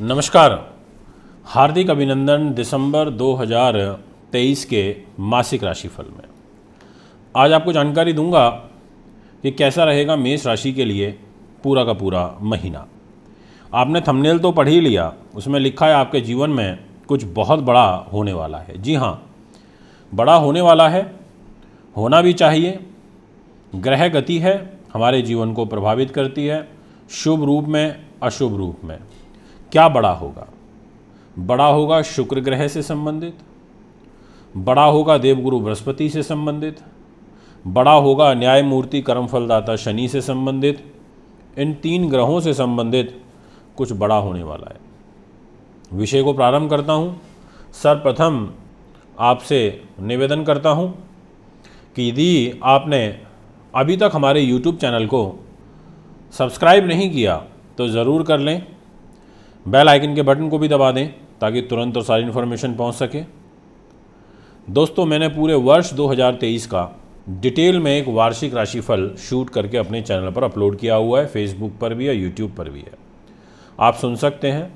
नमस्कार हार्दिक अभिनंदन दिसंबर 2023 के मासिक राशिफल में आज आपको जानकारी दूंगा कि कैसा रहेगा मेष राशि के लिए पूरा का पूरा महीना आपने थंबनेल तो पढ़ ही लिया उसमें लिखा है आपके जीवन में कुछ बहुत बड़ा होने वाला है जी हाँ बड़ा होने वाला है होना भी चाहिए ग्रह गति है हमारे जीवन को प्रभावित करती है शुभ रूप में अशुभ रूप में क्या बड़ा होगा बड़ा होगा शुक्र ग्रह से संबंधित बड़ा होगा देवगुरु बृहस्पति से संबंधित बड़ा होगा न्यायमूर्ति कर्मफलदाता शनि से संबंधित इन तीन ग्रहों से संबंधित कुछ बड़ा होने वाला है विषय को प्रारंभ करता हूँ सर्वप्रथम आपसे निवेदन करता हूँ कि यदि आपने अभी तक हमारे YouTube चैनल को सब्सक्राइब नहीं किया तो ज़रूर कर लें बेल आइकन के बटन को भी दबा दें ताकि तुरंत और सारी इन्फॉर्मेशन पहुंच सके दोस्तों मैंने पूरे वर्ष 2023 का डिटेल में एक वार्षिक राशिफल शूट करके अपने चैनल पर अपलोड किया हुआ है फेसबुक पर भी है यूट्यूब पर भी है आप सुन सकते हैं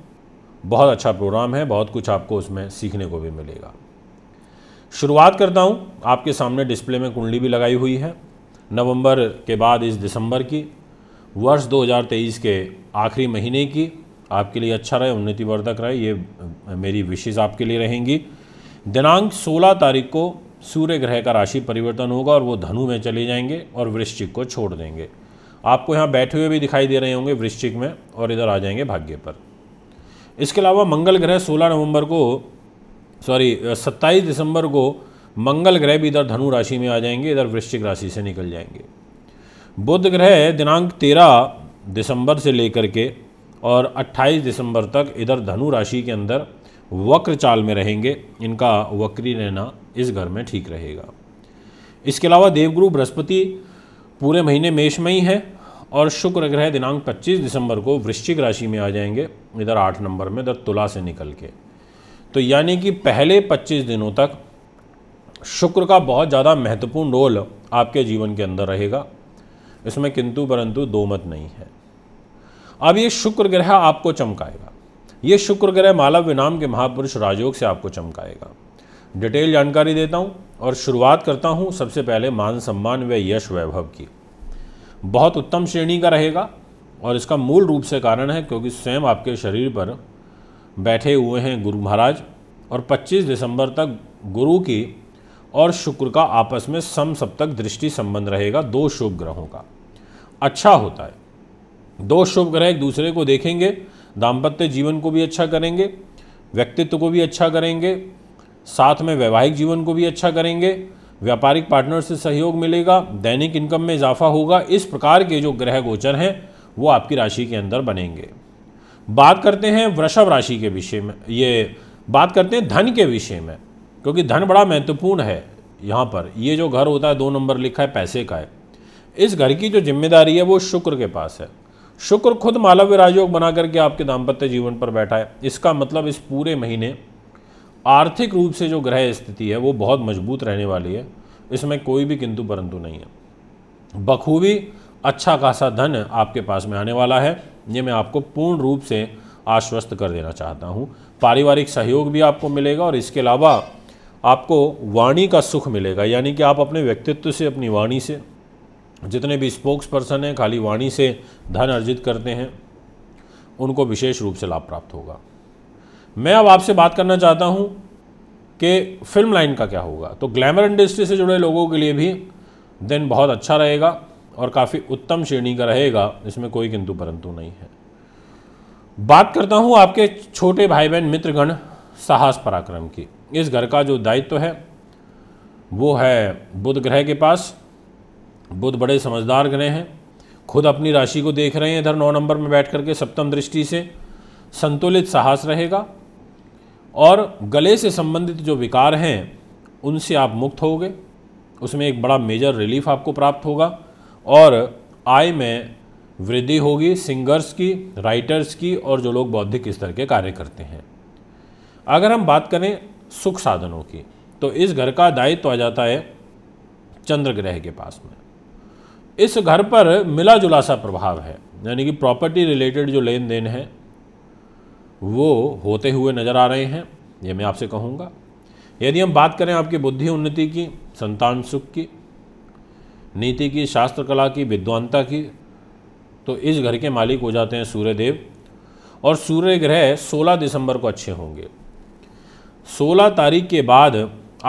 बहुत अच्छा प्रोग्राम है बहुत कुछ आपको उसमें सीखने को भी मिलेगा शुरुआत करता हूँ आपके सामने डिस्प्ले में कुंडली भी लगाई हुई है नवंबर के बाद इस दिसंबर की वर्ष 2023 के आखिरी महीने की आपके लिए अच्छा रहे उन्नति वर्धक रहे ये मेरी विशेष आपके लिए रहेंगी दिनांक 16 तारीख को सूर्य ग्रह का राशि परिवर्तन होगा और वो धनु में चले जाएंगे और वृश्चिक को छोड़ देंगे आपको यहाँ बैठे हुए भी दिखाई दे रहे होंगे वृश्चिक में और इधर आ जाएंगे भाग्य पर इसके अलावा मंगल ग्रह 16 नवंबर को सॉरी 27 दिसंबर को मंगल ग्रह भी इधर धनु राशि में आ जाएंगे इधर वृश्चिक राशि से निकल जाएंगे बुध ग्रह दिनांक 13 दिसंबर से लेकर के और 28 दिसंबर तक इधर धनु राशि के अंदर वक्र चाल में रहेंगे इनका वक्री रहना इस घर में ठीक रहेगा इसके अलावा देवगुरु बृहस्पति पूरे महीने मेष में ही है और शुक्र ग्रह दिनांक 25 दिसंबर को वृश्चिक राशि में आ जाएंगे इधर आठ नंबर में इधर तुला से निकल के तो यानी कि पहले 25 दिनों तक शुक्र का बहुत ज़्यादा महत्वपूर्ण रोल आपके जीवन के अंदर रहेगा इसमें किंतु परंतु दो मत नहीं है अब ये शुक्र ग्रह आपको चमकाएगा ये शुक्र ग्रह मालव विनाम के महापुरुष राजयोग से आपको चमकाएगा डिटेल जानकारी देता हूँ और शुरुआत करता हूँ सबसे पहले मान सम्मान व यश वैभव की बहुत उत्तम श्रेणी का रहेगा और इसका मूल रूप से कारण है क्योंकि स्वयं आपके शरीर पर बैठे हुए हैं गुरु महाराज और 25 दिसंबर तक गुरु की और शुक्र का आपस में सम सप्तक दृष्टि संबंध रहेगा दो शुभ ग्रहों का अच्छा होता है दो शुभ ग्रह एक दूसरे को देखेंगे दाम्पत्य जीवन को भी अच्छा करेंगे व्यक्तित्व को भी अच्छा करेंगे साथ में वैवाहिक जीवन को भी अच्छा करेंगे व्यापारिक पार्टनर से सहयोग मिलेगा दैनिक इनकम में इजाफा होगा इस प्रकार के जो ग्रह गोचर हैं वो आपकी राशि के अंदर बनेंगे बात करते हैं वृषभ राशि के विषय में ये बात करते हैं धन के विषय में क्योंकि धन बड़ा महत्वपूर्ण है यहाँ पर ये जो घर होता है दो नंबर लिखा है पैसे का है इस घर की जो जिम्मेदारी है वो शुक्र के पास है शुक्र खुद मालव्य राजयोग बना करके आपके दाम्पत्य जीवन पर बैठा है इसका मतलब इस पूरे महीने आर्थिक रूप से जो ग्रह स्थिति है वो बहुत मजबूत रहने वाली है इसमें कोई भी किंतु परंतु नहीं है बखूबी अच्छा खासा धन आपके पास में आने वाला है ये मैं आपको पूर्ण रूप से आश्वस्त कर देना चाहता हूँ पारिवारिक सहयोग भी आपको मिलेगा और इसके अलावा आपको वाणी का सुख मिलेगा यानी कि आप अपने व्यक्तित्व से अपनी वाणी से जितने भी स्पोक्स पर्सन हैं खाली वाणी से धन अर्जित करते हैं उनको विशेष रूप से लाभ प्राप्त होगा मैं अब आपसे बात करना चाहता हूँ कि फिल्म लाइन का क्या होगा तो ग्लैमर इंडस्ट्री से जुड़े लोगों के लिए भी दिन बहुत अच्छा रहेगा और काफ़ी उत्तम श्रेणी का रहेगा इसमें कोई किंतु परंतु नहीं है बात करता हूँ आपके छोटे भाई बहन मित्रगण साहस पराक्रम की इस घर का जो दायित्व तो है वो है बुध ग्रह के पास बुद्ध बड़े समझदार ग्रह हैं खुद अपनी राशि को देख रहे हैं इधर नौ नंबर में बैठ करके सप्तम दृष्टि से संतुलित साहस रहेगा और गले से संबंधित जो विकार हैं उनसे आप मुक्त होगे उसमें एक बड़ा मेजर रिलीफ आपको प्राप्त होगा और आय में वृद्धि होगी सिंगर्स की राइटर्स की और जो लोग बौद्धिक स्तर के कार्य करते हैं अगर हम बात करें सुख साधनों की तो इस घर का दायित्व तो आ जाता है चंद्र ग्रह के पास में इस घर पर मिला जुला सा प्रभाव है यानी कि प्रॉपर्टी रिलेटेड जो लेन देन है वो होते हुए नज़र आ रहे हैं ये मैं आपसे कहूँगा यदि हम बात करें आपकी बुद्धि उन्नति की संतान सुख की नीति की शास्त्र कला की विद्वानता की तो इस घर के मालिक हो जाते हैं सूर्यदेव और सूर्य ग्रह 16 दिसंबर को अच्छे होंगे 16 तारीख के बाद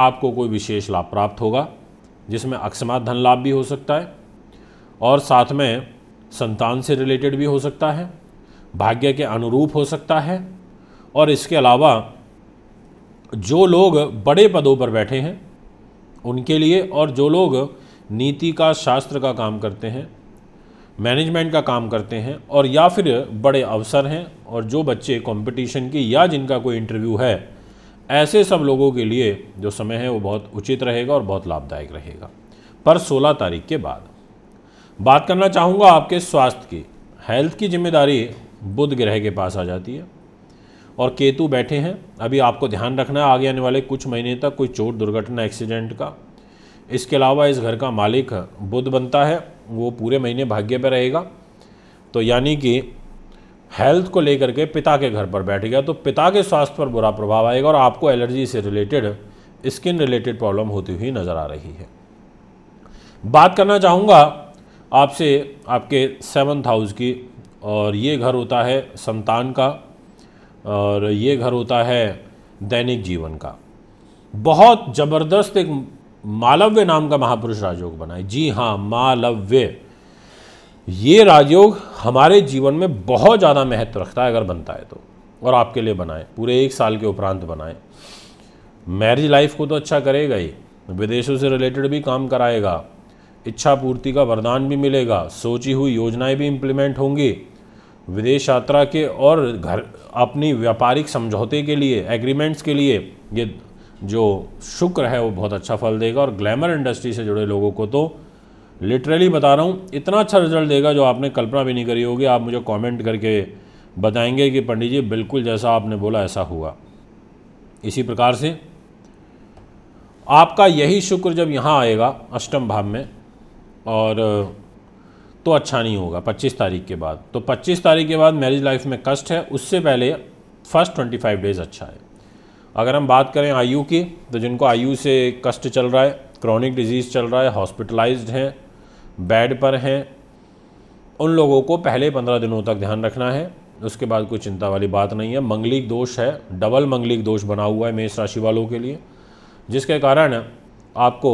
आपको कोई विशेष लाभ प्राप्त होगा जिसमें अकस्मात धन लाभ भी हो सकता है और साथ में संतान से रिलेटेड भी हो सकता है भाग्य के अनुरूप हो सकता है और इसके अलावा जो लोग बड़े पदों पर बैठे हैं उनके लिए और जो लोग नीति का शास्त्र का काम करते हैं मैनेजमेंट का काम करते हैं और या फिर बड़े अवसर हैं और जो बच्चे कंपटीशन की या जिनका कोई इंटरव्यू है ऐसे सब लोगों के लिए जो समय है वो बहुत उचित रहेगा और बहुत लाभदायक रहेगा पर 16 तारीख के बाद बात करना चाहूँगा आपके स्वास्थ्य की हेल्थ की जिम्मेदारी बुध ग्रह के पास आ जाती है और केतु बैठे हैं अभी आपको ध्यान रखना है आगे आने वाले कुछ महीने तक कोई चोट दुर्घटना एक्सीडेंट का इसके अलावा इस घर का मालिक बुध बनता है वो पूरे महीने भाग्य पर रहेगा तो यानी कि हेल्थ को लेकर के पिता के घर पर बैठ गया तो पिता के स्वास्थ्य पर बुरा प्रभाव आएगा और आपको एलर्जी से रिलेटेड स्किन रिलेटेड प्रॉब्लम होती हुई नज़र आ रही है बात करना चाहूँगा आपसे आपके सेवन्थ हाउस की और ये घर होता है संतान का और ये घर होता है दैनिक जीवन का बहुत ज़बरदस्त एक मालव्य नाम का महापुरुष राजयोग बना है जी हाँ मालव्य ये राजयोग हमारे जीवन में बहुत ज़्यादा महत्व रखता है अगर बनता है तो और आपके लिए बनाए पूरे एक साल के उपरांत बनाएं मैरिज लाइफ को तो अच्छा करेगा ही विदेशों से रिलेटेड भी काम कराएगा इच्छा पूर्ति का वरदान भी मिलेगा सोची हुई योजनाएं भी इम्प्लीमेंट होंगी विदेश यात्रा के और घर अपनी व्यापारिक समझौते के लिए एग्रीमेंट्स के लिए ये जो शुक्र है वो बहुत अच्छा फल देगा और ग्लैमर इंडस्ट्री से जुड़े लोगों को तो लिटरली बता रहा हूँ इतना अच्छा रिजल्ट देगा जो आपने कल्पना भी नहीं करी होगी आप मुझे कॉमेंट करके बताएंगे कि पंडित जी बिल्कुल जैसा आपने बोला ऐसा हुआ इसी प्रकार से आपका यही शुक्र जब यहाँ आएगा अष्टम भाव में और तो अच्छा नहीं होगा 25 तारीख के बाद तो 25 तारीख के बाद मैरिज लाइफ में कष्ट है उससे पहले फर्स्ट 25 डेज़ अच्छा है अगर हम बात करें आयु की तो जिनको आयु से कष्ट चल रहा है क्रॉनिक डिजीज़ चल रहा है हॉस्पिटलाइज्ड हैं बेड पर हैं उन लोगों को पहले पंद्रह दिनों तक ध्यान रखना है उसके बाद कोई चिंता वाली बात नहीं है मंगलिक दोष है डबल मंगलिक दोष बना हुआ है मेष राशि वालों के लिए जिसके कारण आपको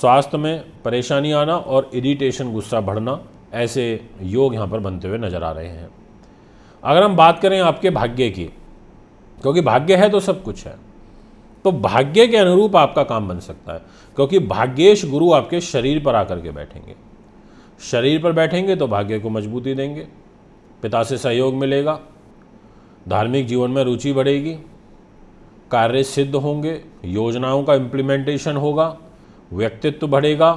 स्वास्थ्य में परेशानी आना और इरीटेशन गुस्सा बढ़ना ऐसे योग यहाँ पर बनते हुए नजर आ रहे हैं अगर हम बात करें आपके भाग्य की क्योंकि भाग्य है तो सब कुछ है तो भाग्य के अनुरूप आपका काम बन सकता है क्योंकि भाग्येश गुरु आपके शरीर पर आकर के बैठेंगे शरीर पर बैठेंगे तो भाग्य को मजबूती देंगे पिता से सहयोग मिलेगा धार्मिक जीवन में रुचि बढ़ेगी कार्य सिद्ध होंगे योजनाओं का इम्प्लीमेंटेशन होगा व्यक्तित्व बढ़ेगा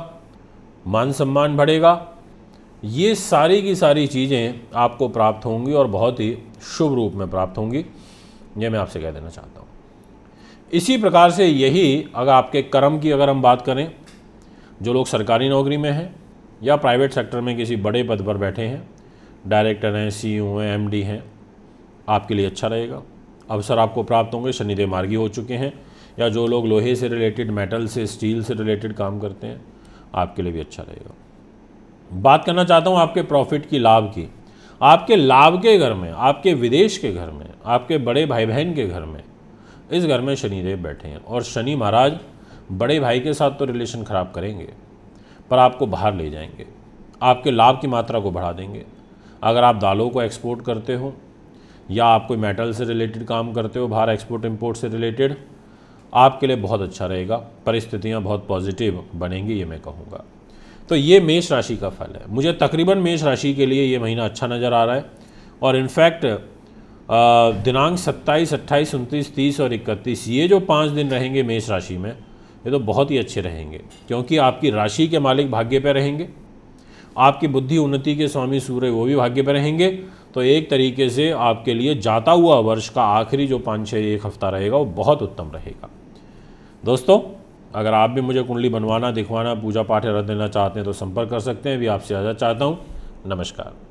मान सम्मान बढ़ेगा ये सारी की सारी चीज़ें आपको प्राप्त होंगी और बहुत ही शुभ रूप में प्राप्त होंगी ये मैं आपसे कह देना चाहता हूँ इसी प्रकार से यही अगर आपके कर्म की अगर हम बात करें जो लोग सरकारी नौकरी में हैं या प्राइवेट सेक्टर में किसी बड़े पद पर बैठे हैं डायरेक्टर हैं सी e हैं एम हैं आपके लिए अच्छा रहेगा अवसर आपको प्राप्त होंगे शनिदेव मार्गी हो चुके हैं या जो लोग लोहे से रिलेटेड मेटल से स्टील से रिलेटेड काम करते हैं आपके लिए भी अच्छा रहेगा बात करना चाहता हूँ आपके प्रॉफिट की लाभ की आपके लाभ के घर में आपके विदेश के घर में आपके बड़े भाई बहन के घर में इस घर में शनिदेव बैठे हैं और शनि महाराज बड़े भाई के साथ तो रिलेशन ख़राब करेंगे पर आपको बाहर ले जाएंगे आपके लाभ की मात्रा को बढ़ा देंगे अगर आप दालों को एक्सपोर्ट करते हो या आप कोई मेटल से रिलेटेड काम करते हो बाहर एक्सपोर्ट इम्पोर्ट से रिलेटेड आपके लिए बहुत अच्छा रहेगा परिस्थितियाँ बहुत पॉजिटिव बनेंगी ये मैं कहूँगा तो ये मेष राशि का फल है मुझे तकरीबन मेष राशि के लिए ये महीना अच्छा नज़र आ रहा है और इनफैक्ट दिनांक 27, 28, 29, 30 और 31 ये जो पाँच दिन रहेंगे मेष राशि में ये तो बहुत ही अच्छे रहेंगे क्योंकि आपकी राशि के मालिक भाग्य पर रहेंगे आपकी बुद्धि उन्नति के स्वामी सूर्य वो भी भाग्य पर रहेंगे तो एक तरीके से आपके लिए जाता हुआ वर्ष का आखिरी जो पाँच छः एक हफ्ता रहेगा वो बहुत उत्तम रहेगा दोस्तों अगर आप भी मुझे कुंडली बनवाना दिखवाना पूजा पाठ रख देना चाहते हैं तो संपर्क कर सकते हैं भी आपसे आज़ाद चाहता हूँ नमस्कार